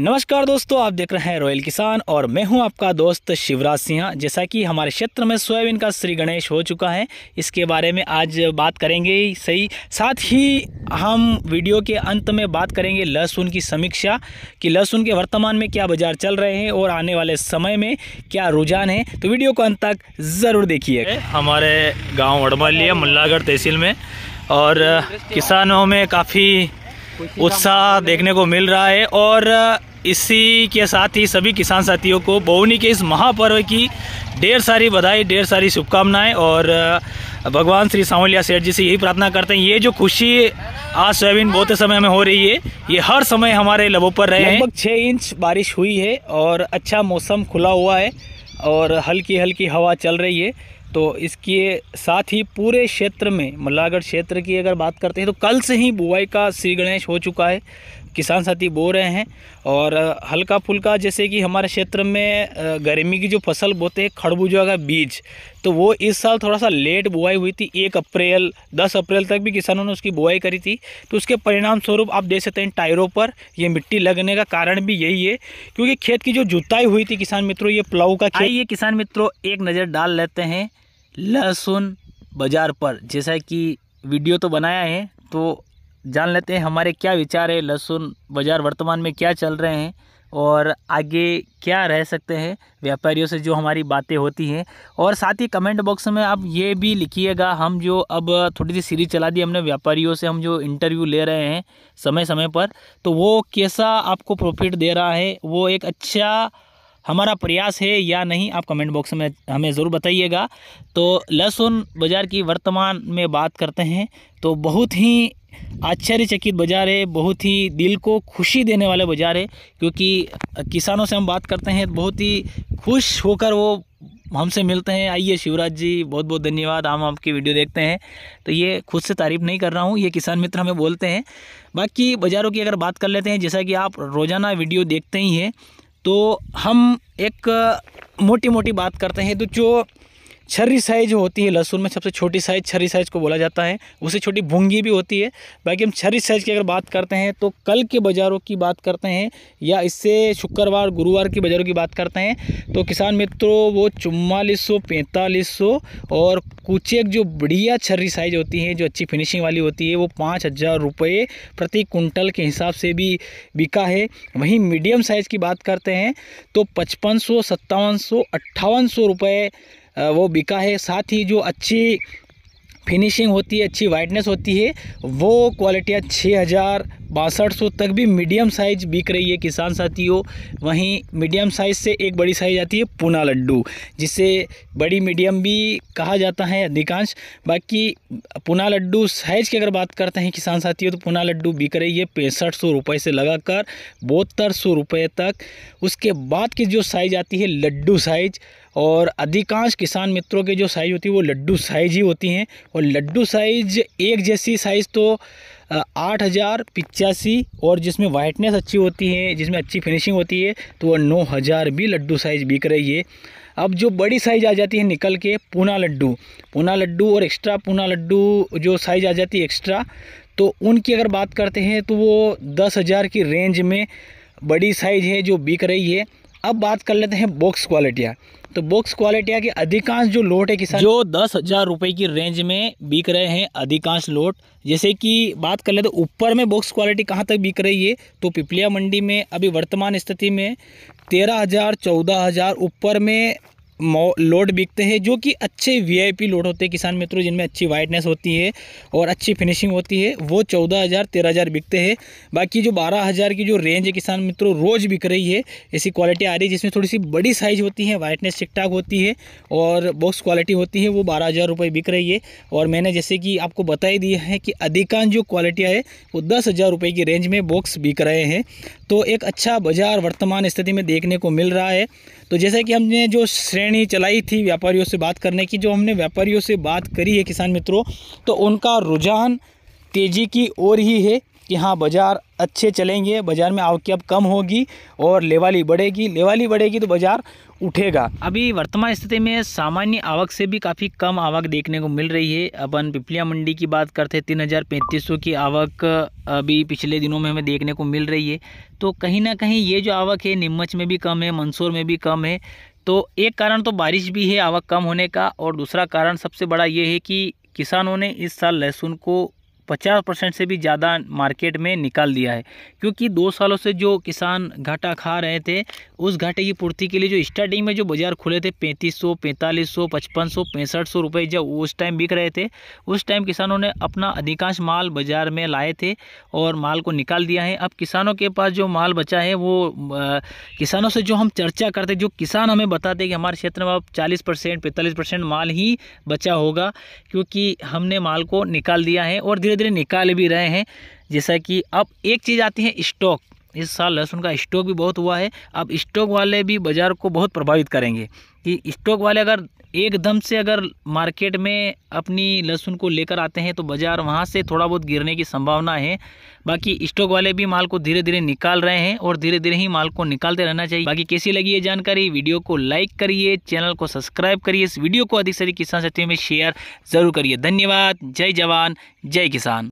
नमस्कार दोस्तों आप देख रहे हैं रॉयल किसान और मैं हूं आपका दोस्त शिवराज सिंह जैसा कि हमारे क्षेत्र में सोयाबीन का श्री गणेश हो चुका है इसके बारे में आज बात करेंगे सही साथ ही हम वीडियो के अंत में बात करेंगे लहसुन की समीक्षा कि लहसुन के वर्तमान में क्या बाजार चल रहे हैं और आने वाले समय में क्या रुझान है तो वीडियो को अंत तक ज़रूर देखिए हमारे गाँव अड़मालिया मल्लागढ़ तहसील में और किसानों में काफ़ी उत्साह देखने को मिल रहा है और इसी के साथ ही सभी किसान साथियों को बोवनी के इस महापर्व की ढेर सारी बधाई ढेर सारी शुभकामनाएं और भगवान श्री सांवलिया सेठ जी से यही प्रार्थना करते हैं ये जो खुशी आज सोयाबीन बहुत समय में हो रही है ये हर समय हमारे लबों पर रहे लगभग छः इंच बारिश हुई है और अच्छा मौसम खुला हुआ है और हल्की हल्की हवा चल रही है तो इसके साथ ही पूरे क्षेत्र में मल्लागढ़ क्षेत्र की अगर बात करते हैं तो कल से ही बुआई का श्री गणेश हो चुका है किसान साथी बो रहे हैं और हल्का फुल्का जैसे कि हमारे क्षेत्र में गर्मी की जो फसल बोते हैं खड़बूजा का बीज तो वो इस साल थोड़ा सा लेट बुआई हुई थी एक अप्रैल दस अप्रैल तक भी किसानों ने उसकी बुआई करी थी तो उसके परिणाम स्वरूप आप देख सकते हैं टायरों पर ये मिट्टी लगने का कारण भी यही है क्योंकि खेत की जो जुताई हुई थी किसान मित्रों ये प्लाऊ का ये किसान मित्रों एक नज़र डाल लेते हैं लहसुन बाज़ार पर जैसा कि वीडियो तो बनाया है तो जान लेते हैं हमारे क्या विचार है लहसुन बाज़ार वर्तमान में क्या चल रहे हैं और आगे क्या रह सकते हैं व्यापारियों से जो हमारी बातें होती हैं और साथ ही कमेंट बॉक्स में आप ये भी लिखिएगा हम जो अब थोड़ी सी सीरीज चला दी हमने व्यापारियों से हम जो इंटरव्यू ले रहे हैं समय समय पर तो वो कैसा आपको प्रॉफिट दे रहा है वो एक अच्छा हमारा प्रयास है या नहीं आप कमेंट बॉक्स में हमें ज़रूर बताइएगा तो लहसुन बाज़ार की वर्तमान में बात करते हैं तो बहुत ही आश्चर्यचकित बाज़ार है बहुत ही दिल को खुशी देने वाला बाज़ार है क्योंकि किसानों से हम बात करते हैं बहुत ही खुश होकर वो हमसे मिलते हैं आइए शिवराज जी बहुत बहुत धन्यवाद हम आपकी वीडियो देखते हैं तो ये खुद से तारीफ़ नहीं कर रहा हूँ ये किसान मित्र हमें बोलते हैं बाकी बाज़ारों की अगर बात कर लेते हैं जैसा कि आप रोज़ाना वीडियो देखते ही हैं तो हम एक मोटी मोटी बात करते हैं तो जो छर्री साइज होती है लहसुन में सबसे छोटी साइज छर्री साइज को बोला जाता है उससे छोटी भूंगी भी होती है बाकी हम छर्री साइज की अगर बात करते हैं तो कल के बाज़ारों की बात करते हैं या इससे शुक्रवार गुरुवार की बाज़ारों की बात करते हैं तो किसान मित्रों वो चुम्वालीस सौ पैंतालीस सौ और कुचेक जो बढ़िया छर्री साइज होती है जो अच्छी फिनिशिंग वाली होती है वो पाँच हज़ार रुपये प्रति कुंटल के हिसाब से भी बिका है वहीं मीडियम साइज़ की बात करते हैं तो पचपन सौ सत्तावन सौ अट्ठावन सौ रुपये वो बिका है साथ ही जो अच्छी फिनिशिंग होती है अच्छी वाइटनेस होती है वो क्वालिटियाँ छः हज़ार बासठ सौ तक भी मीडियम साइज बिक रही है किसान साथियों वहीं मीडियम साइज से एक बड़ी साइज आती है पूना लड्डू जिसे बड़ी मीडियम भी कहा जाता है अधिकांश बाकी पूना लड्डू साइज की अगर बात करते हैं किसान साथियों तो पूना लड्डू बिक रही है पैंसठ सौ रुपये से लगाकर बहत्तर सौ रुपये तक उसके बाद की जो साइज आती है लड्डू साइज और अधिकांश किसान मित्रों के जो साइज होती है वो लड्डू साइज ही होती हैं और लड्डू साइज एक जैसी साइज़ तो आठ हज़ार पिचासी और जिसमें वाइटनेस अच्छी होती है जिसमें अच्छी फिनिशिंग होती है तो वह नौ हज़ार भी लड्डू साइज़ बिक रही है अब जो बड़ी साइज़ आ जाती है निकल के पूना लड्डू पूना लड्डू और एक्स्ट्रा पूना लड्डू जो साइज़ आ जाती है एक्स्ट्रा तो उनकी अगर बात करते हैं तो वो दस हज़ार की रेंज में बड़ी साइज़ है जो बिक रही है अब बात कर लेते हैं बॉक्स क्वालिटियाँ तो बॉक्स क्वालिटियाँ के अधिकांश जो लोट है किसान जो दस हज़ार रुपये की रेंज में बिक रहे हैं अधिकांश लोट जैसे कि बात कर ले तो ऊपर में बॉक्स क्वालिटी कहाँ तक बिक रही है तो पिपलिया मंडी में अभी वर्तमान स्थिति में तेरह हज़ार चौदह हज़ार ऊपर में लोड बिकते हैं जो कि अच्छे वीआईपी लोड होते हैं किसान मित्रों जिनमें अच्छी वाइटनेस होती है और अच्छी फिनिशिंग होती है वो चौदह हज़ार तेरह हज़ार बिकते हैं बाकी जो बारह हज़ार की जो रेंज है किसान मित्रों रोज़ बिक रही है ऐसी क्वालिटी आ रही है जिसमें थोड़ी सी बड़ी साइज़ होती है वाइटनेस ठीक ठाक होती है और बॉक्स क्वालिटी होती है वो बारह हज़ार रुपये बिक रही है और मैंने जैसे कि आपको बता ही दिया है कि अधिकांश जो क्वालिटी है वो दस हज़ार रुपये की रेंज में बॉक्स बिक रहे हैं तो एक अच्छा बाज़ार वर्तमान स्थिति में देखने को मिल रहा है तो जैसे कि हमने जो श्रेणी श्रेणी चलाई थी व्यापारियों से बात करने की जो हमने व्यापारियों से बात करी है किसान मित्रों तो उनका रुझान तेज़ी की ओर ही है कि हाँ बाज़ार अच्छे चलेंगे बाज़ार में आवक अब कम होगी और लेवाली बढ़ेगी लेवाली बढ़ेगी तो बाज़ार उठेगा अभी वर्तमान स्थिति में सामान्य आवक से भी काफ़ी कम आवक देखने को मिल रही है अपन पिपलिया मंडी की बात करते हैं तीन हज़ार पैंतीस सौ की आवक अभी पिछले दिनों में हमें देखने को मिल रही है तो कहीं ना कहीं ये जो आवक है नीमच में भी कम है मंसूर में भी कम है तो एक कारण तो बारिश भी है आवक कम होने का और दूसरा कारण सबसे बड़ा ये है कि किसानों ने इस साल लहसुन को पचास परसेंट से भी ज़्यादा मार्केट में निकाल दिया है क्योंकि दो सालों से जो किसान घाटा खा रहे थे उस घाटे की पूर्ति के लिए जो स्टार्टिंग में जो बाज़ार खुले थे पैंतीस सौ पैंतालीस सौ पचपन सौ पैंसठ सौ रुपये जब उस टाइम बिक रहे थे उस टाइम किसानों ने अपना अधिकांश माल बाज़ार में लाए थे और माल को निकाल दिया है अब किसानों के पास जो माल बचा है वो आ, किसानों से जो हम चर्चा करते जो किसान हमें बताते कि हमारे क्षेत्र में अब चालीस परसेंट पैंतालीस परसेंट माल ही बचा होगा क्योंकि हमने माल को निकाल दिया है और धीरे धीरे निकाल भी रहे हैं जैसा कि अब एक चीज़ आती है स्टॉक इस साल लहसुन का स्टॉक भी बहुत हुआ है अब स्टॉक वाले भी बाज़ार को बहुत प्रभावित करेंगे कि स्टॉक वाले अगर एकदम से अगर मार्केट में अपनी लहसुन को लेकर आते हैं तो बाज़ार वहाँ से थोड़ा बहुत गिरने की संभावना है बाकी स्टॉक वाले भी माल को धीरे धीरे निकाल रहे हैं और धीरे धीरे ही माल को निकालते रहना चाहिए बाकी कैसी लगी ये जानकारी वीडियो को लाइक करिए चैनल को सब्सक्राइब करिए इस वीडियो को अधिक से अधिक किसान साथियों में शेयर ज़रूर करिए धन्यवाद जय जवान जय किसान